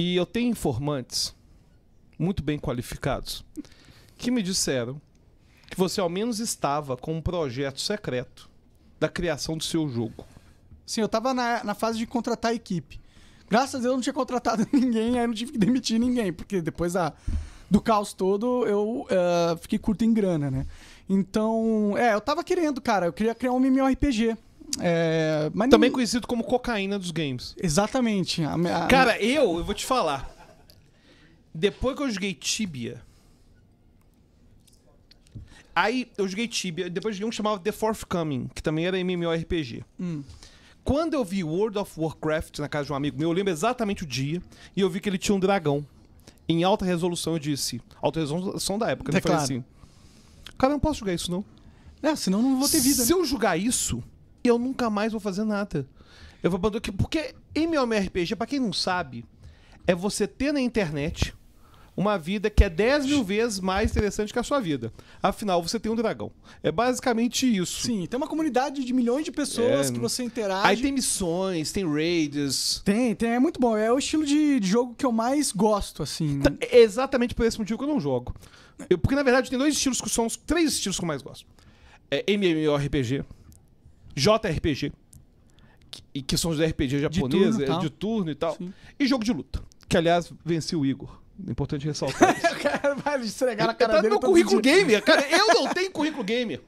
E eu tenho informantes muito bem qualificados que me disseram que você ao menos estava com um projeto secreto da criação do seu jogo. Sim, eu estava na, na fase de contratar a equipe. Graças a Deus eu não tinha contratado ninguém, aí eu não tive que demitir ninguém, porque depois da, do caos todo eu uh, fiquei curto em grana, né? Então, é, eu tava querendo, cara, eu queria criar um MMORPG. É, Também nem... conhecido como cocaína dos games. Exatamente. A, a... Cara, eu, eu vou te falar. Depois que eu joguei Tibia. Aí eu joguei Tibia, depois de um chamava The Forthcoming, que também era MMORPG. Hum. Quando eu vi World of Warcraft na casa de um amigo meu, eu lembro exatamente o dia, e eu vi que ele tinha um dragão. Em alta resolução, eu disse. Alta resolução da época, é né? Claro. Eu falei assim. Cara, eu não posso jogar isso, não. É, senão não vou ter vida. Se né? eu jogar isso, e eu nunca mais vou fazer nada. Eu vou abandonar. Porque MMORPG, pra quem não sabe, é você ter na internet uma vida que é 10 mil vezes mais interessante que a sua vida. Afinal, você tem um dragão. É basicamente isso. Sim, tem uma comunidade de milhões de pessoas é. que você interage. Aí tem missões, tem raids. Tem, tem. É muito bom. É o estilo de jogo que eu mais gosto, assim. Tá, é exatamente por esse motivo que eu não jogo. Eu, porque, na verdade, tem dois estilos que são os três estilos que eu mais gosto. É MMORPG, JRPG, que, que são os RPG japoneses, de turno, é, de turno e tal, Sim. e jogo de luta, que aliás venci o Igor. Importante ressaltar. Isso. o cara vai estregar na é, é cara dele. Tá no currículo dia. gamer. Cara, eu não tenho currículo gamer.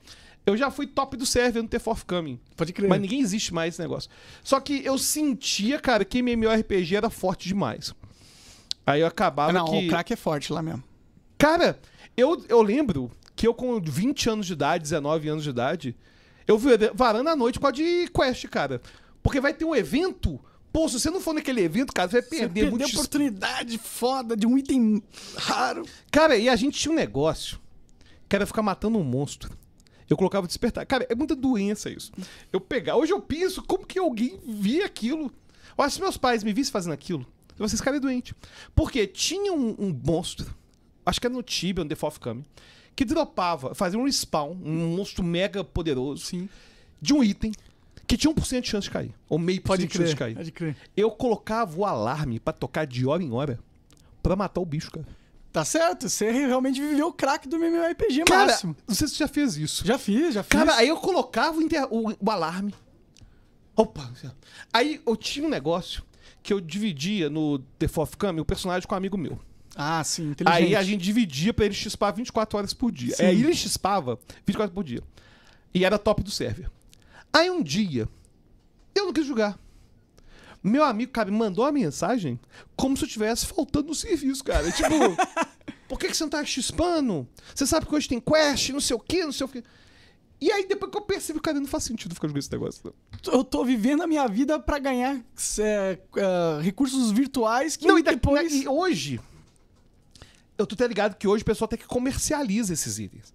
Eu já fui top do server no The Fourth Coming. Pode crer. Mas ninguém existe mais esse negócio. Só que eu sentia, cara, que MMORPG era forte demais. Aí eu acabava não, que... Não, o crack é forte lá mesmo. Cara, eu, eu lembro que eu com 20 anos de idade, 19 anos de idade, eu varando a noite com a de Quest, cara. Porque vai ter um evento. Pô, se você não for naquele evento, cara, você vai perder muita oportunidade foda de um item raro. Cara, e a gente tinha um negócio que era ficar matando um monstro. Eu colocava despertar. Cara, é muita doença isso. Eu pegar. Hoje eu penso como que alguém via aquilo. Olha, se meus pais me vissem fazendo aquilo, vocês ficariam assim, é doentes. Porque tinha um, um monstro. Acho que era no Tibia, no The Fourth Coming que dropava, fazia um respawn, um monstro mega poderoso, Sim. de um item que tinha 1% de chance de cair. Ou meio por cento de chance de cair. Pode crer. Eu colocava o alarme para tocar de hora em hora para matar o bicho, cara. Tá certo, você realmente viveu o craque do MMORPG cara, máximo. Não sei se você já fez isso. Já fiz, já fiz. Cara, aí eu colocava o, inter... o, o alarme. Opa! Aí eu tinha um negócio que eu dividia no The Fourth Cam, o personagem com um amigo meu. Ah, sim, inteligente. Aí a gente dividia pra ele chispar 24 horas por dia. Sim. Aí é, ele chispava 24 por dia. E era top do server. Aí um dia, eu não quis jogar. Meu amigo, cara, me mandou uma mensagem como se eu estivesse faltando no serviço, cara. Tipo, por que, que você não tá chispando? Você sabe que hoje tem quest, não sei o quê, não sei o quê. E aí, depois que eu percebi, cara, não faz sentido ficar jogando esse negócio. Não. Eu tô vivendo a minha vida para ganhar é, uh, recursos virtuais que não, e depois... Né, e hoje, eu tô até ligado que hoje o pessoal tem que comercializa esses itens.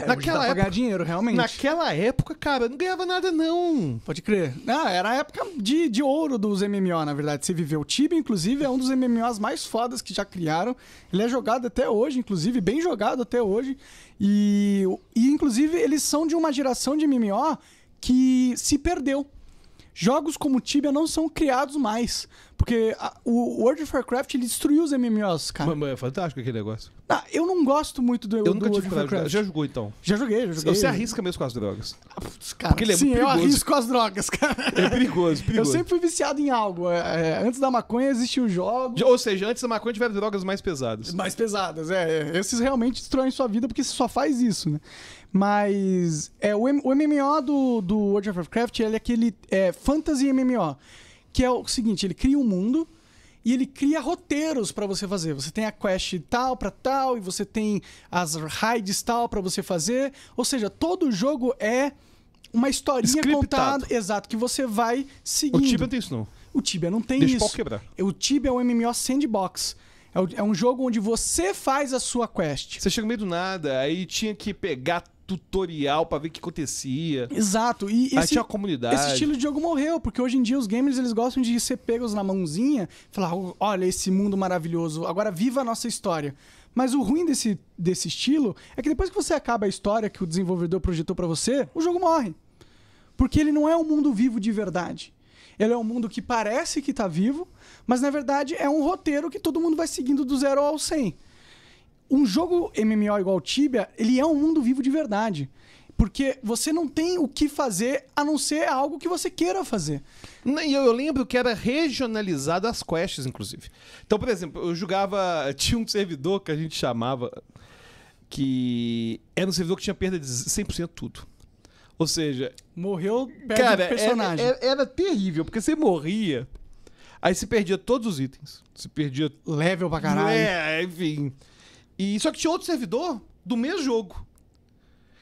É, naquela época, pagar dinheiro, realmente. Naquela época, cara, não ganhava nada, não. Pode crer. Ah, era a época de, de ouro dos MMO, na verdade. Você viveu. O Tibia, inclusive, é um dos MMOs mais fodas que já criaram. Ele é jogado até hoje, inclusive, bem jogado até hoje. E, e inclusive, eles são de uma geração de MMO que se perdeu. Jogos como Tibia não são criados mais. Porque a, o World of Warcraft ele destruiu os MMOs, cara. Mas, mas é fantástico aquele negócio. Ah, eu não gosto muito do, eu do nunca World of Warcraft. Já jogou então? Já joguei, já joguei. Você arrisca mesmo com as drogas. Ah, putz, cara, Porque ele é sim, perigoso. eu arrisco as drogas, cara. É perigoso, perigoso. Eu sempre fui viciado em algo. É, é antes da maconha existiam jogos. Ou seja, antes da maconha tiveram drogas mais pesadas. Mais pesadas, é, é. Esses realmente destroem sua vida porque você só faz isso, né? Mas é, o, o MMO do, do World of Warcraft ele é aquele é, fantasy MMO que é o seguinte: ele cria um mundo e ele cria roteiros para você fazer. Você tem a quest tal para tal e você tem as raids tal para você fazer. Ou seja, todo jogo é uma historinha contada, exato, que você vai seguindo. O Tibia não tem isso não. O Tibia não tem Deixa isso. O, quebrar. o Tibia é um MMO sandbox. É, é um jogo onde você faz a sua quest. Você chega no meio do nada, aí tinha que pegar tutorial para ver o que acontecia. Exato. E Aí esse, tinha a comunidade. Esse estilo de jogo morreu, porque hoje em dia os gamers eles gostam de ser pegos na mãozinha, falar, olha esse mundo maravilhoso, agora viva a nossa história. Mas o ruim desse, desse estilo é que depois que você acaba a história que o desenvolvedor projetou para você, o jogo morre. Porque ele não é um mundo vivo de verdade. Ele é um mundo que parece que tá vivo, mas na verdade é um roteiro que todo mundo vai seguindo do zero ao 100 um jogo MMO igual Tibia, ele é um mundo vivo de verdade. Porque você não tem o que fazer a não ser algo que você queira fazer. E eu, lembro que era regionalizado as quests, inclusive. Então, por exemplo, eu jogava. Tinha um servidor que a gente chamava. Que era um servidor que tinha perda de 100% tudo. Ou seja. Morreu, cara, personagem. Era, era, era terrível, porque você morria. Aí se perdia todos os itens. Se perdia. Level pra caralho. É, enfim. E só que tinha outro servidor do mesmo jogo.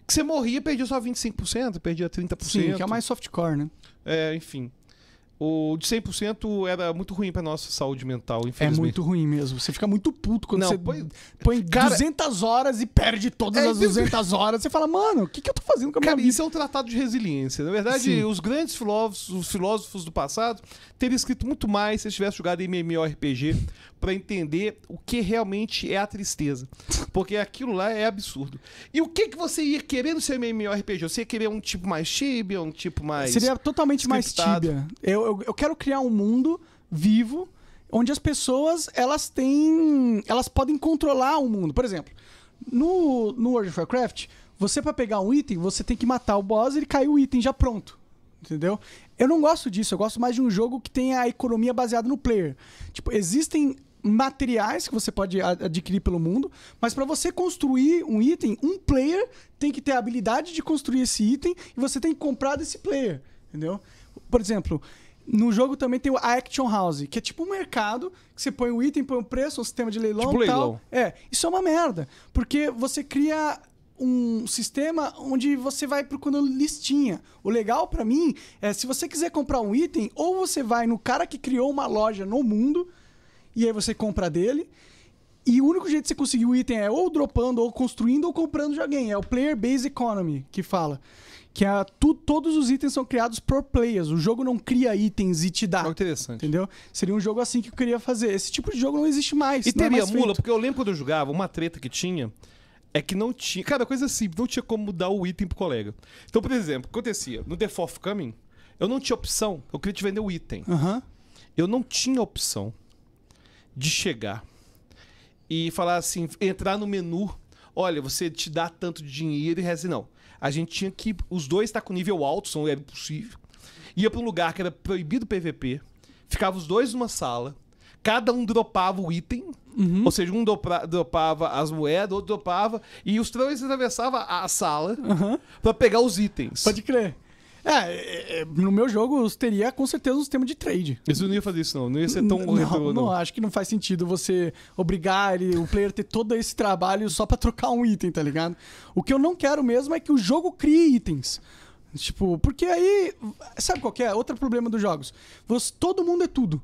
Que você morria, perdia só 25%, perdia 30%. Sim, que é mais softcore, né? É, enfim. O de 100% era muito ruim pra nossa saúde mental, é infelizmente. É muito ruim mesmo. Você fica muito puto quando Não, você põe, põe cara, 200 horas e perde todas é, as 200 horas. Você fala, mano, o que, que eu tô fazendo com a cara, minha vida? isso é um tratado de resiliência. Na verdade, Sim. os grandes filósofos, os do passado teriam escrito muito mais se eles tivessem jogado MMORPG para entender o que realmente é a tristeza. Porque aquilo lá é absurdo. E o que, que você ia querer no seu MMORPG? Você ia querer um tipo mais tibia, um tipo mais... Seria totalmente scriptado? mais tibia. Eu, eu, eu quero criar um mundo vivo onde as pessoas elas têm. Elas podem controlar o mundo. Por exemplo, no, no World of Warcraft, você para pegar um item, você tem que matar o boss e ele cai o item já pronto. Entendeu? Eu não gosto disso, eu gosto mais de um jogo que tenha a economia baseada no player. Tipo, existem materiais que você pode adquirir pelo mundo, mas para você construir um item, um player tem que ter a habilidade de construir esse item e você tem que comprar desse player, entendeu? Por exemplo, no jogo também tem a Action House, que é tipo um mercado, que você põe o um item, põe o um preço, um sistema de leilão tipo tal. Leilão. É, isso é uma merda, porque você cria um sistema onde você vai procurando listinha. O legal para mim é se você quiser comprar um item, ou você vai no cara que criou uma loja no mundo e aí você compra dele. E o único jeito de você conseguir o item é ou dropando, ou construindo, ou comprando de alguém. É o Player Base Economy que fala que tu, todos os itens são criados por players. O jogo não cria itens e te dá. É interessante. Entendeu? Seria um jogo assim que eu queria fazer. Esse tipo de jogo não existe mais. E é teria é mula, feito. porque eu lembro quando eu jogava, uma treta que tinha é que não tinha. Cara, coisa assim, não tinha como mudar o item pro colega. Então, por exemplo, o que acontecia? No The Coming, eu não tinha opção. Eu queria te vender o item. Uhum. Eu não tinha opção de chegar e falar assim, entrar no menu. Olha, você te dá tanto de dinheiro e reza. Não a gente tinha que. Os dois estar tá com nível alto, são era impossível. Ia pra um lugar que era proibido PVP. Ficava os dois numa sala. Cada um dropava o item. Uhum. Ou seja, um dropava, dropava as moedas, outro dropava. E os três atravessavam a, a sala uhum. para pegar os itens. Pode crer. É, é, é, no meu jogo teria com certeza um sistema de trade. Eles não iam fazer isso, não. Não ia ser tão não, retrô, não. não. acho que não faz sentido você obrigar ele, o player ter todo esse trabalho só para trocar um item, tá ligado? O que eu não quero mesmo é que o jogo crie itens. Tipo, porque aí. Sabe qual é? Outro problema dos jogos. Você, todo mundo é tudo.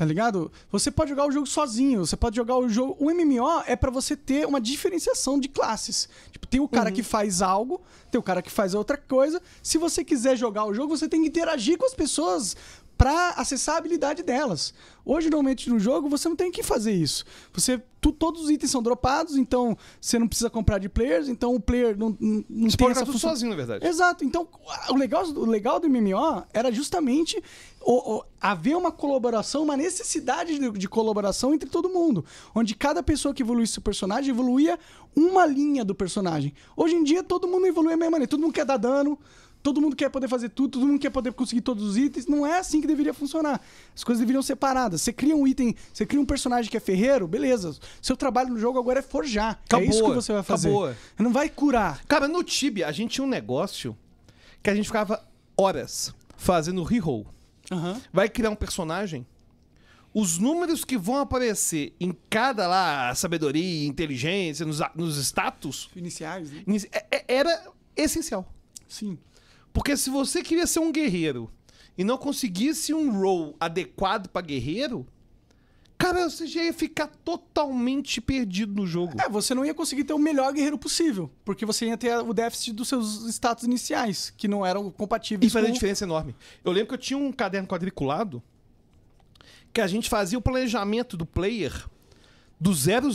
Tá ligado? Você pode jogar o jogo sozinho, você pode jogar o jogo. O MMO é para você ter uma diferenciação de classes. Tipo, tem o cara uhum. que faz algo, tem o cara que faz outra coisa. Se você quiser jogar o jogo, você tem que interagir com as pessoas para acessar a habilidade delas. Hoje, normalmente, no jogo, você não tem que fazer isso. Você, tu, todos os itens são dropados, então você não precisa comprar de players, então o player não, não, não você tem pode essa tudo sozinho, na verdade. Exato. Então, o legal, o legal do MMO era justamente o, o, haver uma colaboração, uma necessidade de, de, colaboração entre todo mundo. Onde cada pessoa que evoluísse o personagem evoluía uma linha do personagem. Hoje em dia, todo mundo evolui a mesma maneira. Todo mundo quer dar dano, todo mundo quer poder fazer tudo, todo mundo quer poder conseguir todos os itens. Não é assim que deveria funcionar. As coisas deveriam ser separadas. Você cria um item, você cria um personagem que é ferreiro, beleza. Seu trabalho no jogo agora é forjar. Acabou, é isso que você vai fazer. Acabou. Não vai curar. Cara, no Tibia, a gente tinha um negócio que a gente ficava horas fazendo reroll. Uhum. Vai criar um personagem. Os números que vão aparecer em cada lá, sabedoria, inteligência, nos, nos status. Iniciais, né? É, é, era essencial. Sim. Porque se você queria ser um guerreiro e não conseguisse um role adequado para guerreiro, Cara, você já ia ficar totalmente perdido no jogo. É, você não ia conseguir ter o melhor guerreiro possível, porque você ia ter o déficit dos seus status iniciais, que não eram compatíveis. E fazia com... diferença enorme. Eu lembro que eu tinha um caderno quadriculado que a gente fazia o planejamento do player do 00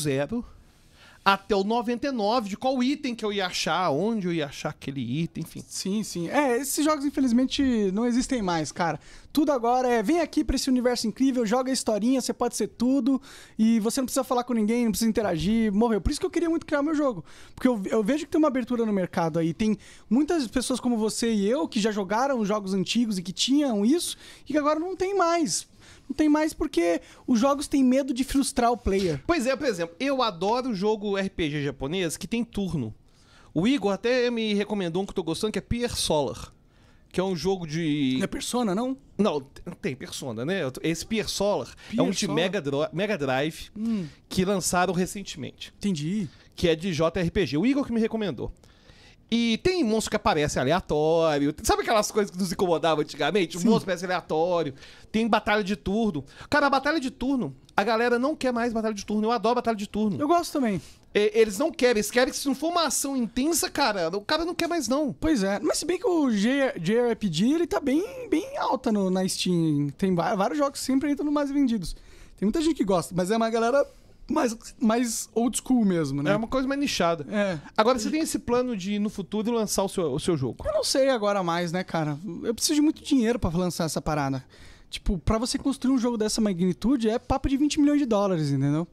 até o 99 de qual item que eu ia achar, onde eu ia achar aquele item, enfim. Sim, sim. É, esses jogos infelizmente não existem mais, cara. Tudo agora é vem aqui para esse universo incrível, joga historinha, você pode ser tudo e você não precisa falar com ninguém, não precisa interagir, morreu. Por isso que eu queria muito criar meu jogo, porque eu, eu vejo que tem uma abertura no mercado aí, tem muitas pessoas como você e eu que já jogaram jogos antigos e que tinham isso e que agora não tem mais não tem mais porque os jogos têm medo de frustrar o player. Pois é, por exemplo, eu adoro jogo RPG japonês que tem turno. O Igor até me recomendou um que eu tô gostando, que é Pier Solar. Que é um jogo de. Não é Persona, não? Não, tem Persona, né? Esse Pier Solar é Pier é um de Solar. Mega, Dro Mega Drive hum. que lançaram recentemente. Entendi. Que é de JRPG. O Igor que me recomendou. E tem monstro que aparece aleatório. Sabe aquelas coisas que nos incomodavam antigamente? O Sim. monstro aparece aleatório. Tem batalha de turno. Cara, a batalha de turno, a galera não quer mais batalha de turno. Eu adoro batalha de turno. Eu gosto também. E, eles não querem, eles querem que se não for uma ação intensa, cara, o cara não quer mais não. Pois é, mas se bem que o JRPG, ele tá bem, bem alta no, na Steam. Tem vários jogos que sempre entram mais vendidos. Tem muita gente que gosta, mas é uma galera mais, mais old school mesmo, né? É uma coisa mais nichada. É. Agora, você tem esse plano de, no futuro, lançar o seu, o seu jogo? Eu não sei agora mais, né, cara? Eu preciso de muito dinheiro para lançar essa parada. Tipo, para você construir um jogo dessa magnitude, é papo de 20 milhões de dólares, entendeu?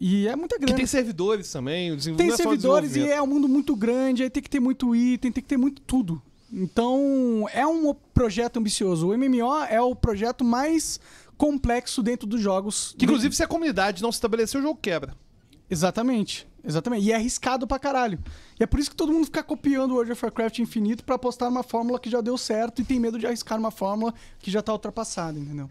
E é muita grana. Que tem servidores também, o Tem é servidores e é um mundo muito grande, aí tem que ter muito item, tem que ter muito tudo. Então, é um projeto ambicioso. O MMO é o projeto mais complexo dentro dos jogos. Que, inclusive, se a comunidade não se estabelecer, o jogo quebra. Exatamente. Exatamente. E é arriscado pra caralho. E é por isso que todo mundo fica copiando World of Warcraft infinito para apostar uma fórmula que já deu certo e tem medo de arriscar uma fórmula que já tá ultrapassada, entendeu?